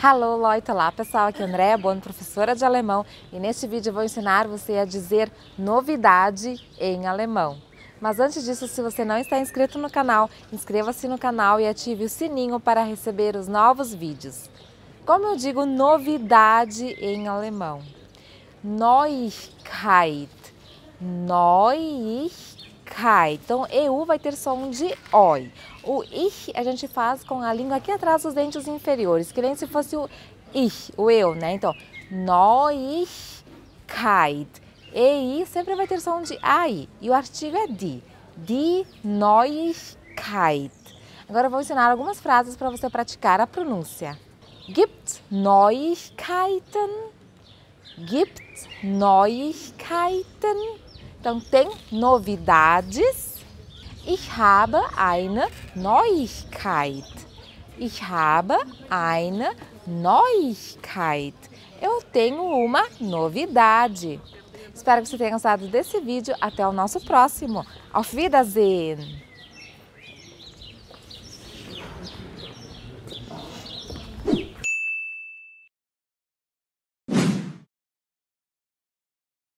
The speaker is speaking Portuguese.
Hello, Leute, olá pessoal, aqui é Andréa Bono, professora de alemão e neste vídeo eu vou ensinar você a dizer novidade em alemão. Mas antes disso, se você não está inscrito no canal, inscreva-se no canal e ative o sininho para receber os novos vídeos. Como eu digo novidade em alemão? Neuigkeit. Neuigkeit kai. Então, eu vai ter som de oi. O ich a gente faz com a língua aqui atrás dos dentes inferiores, que nem se fosse o ich, o eu, né? Então, Neuigkeit. EI sempre vai ter som de AI e o artigo é de. Die Neuigkeit. Agora eu vou ensinar algumas frases para você praticar a pronúncia. Gibt Neuigkeiten? Gibt Neuigkeiten? Então tem novidades. Ich habe eine Neuigkeit. Ich habe eine Neuigkeit. Eu tenho uma novidade. Espero que você tenha gostado desse vídeo. Até o nosso próximo. Auf Wiedersehen!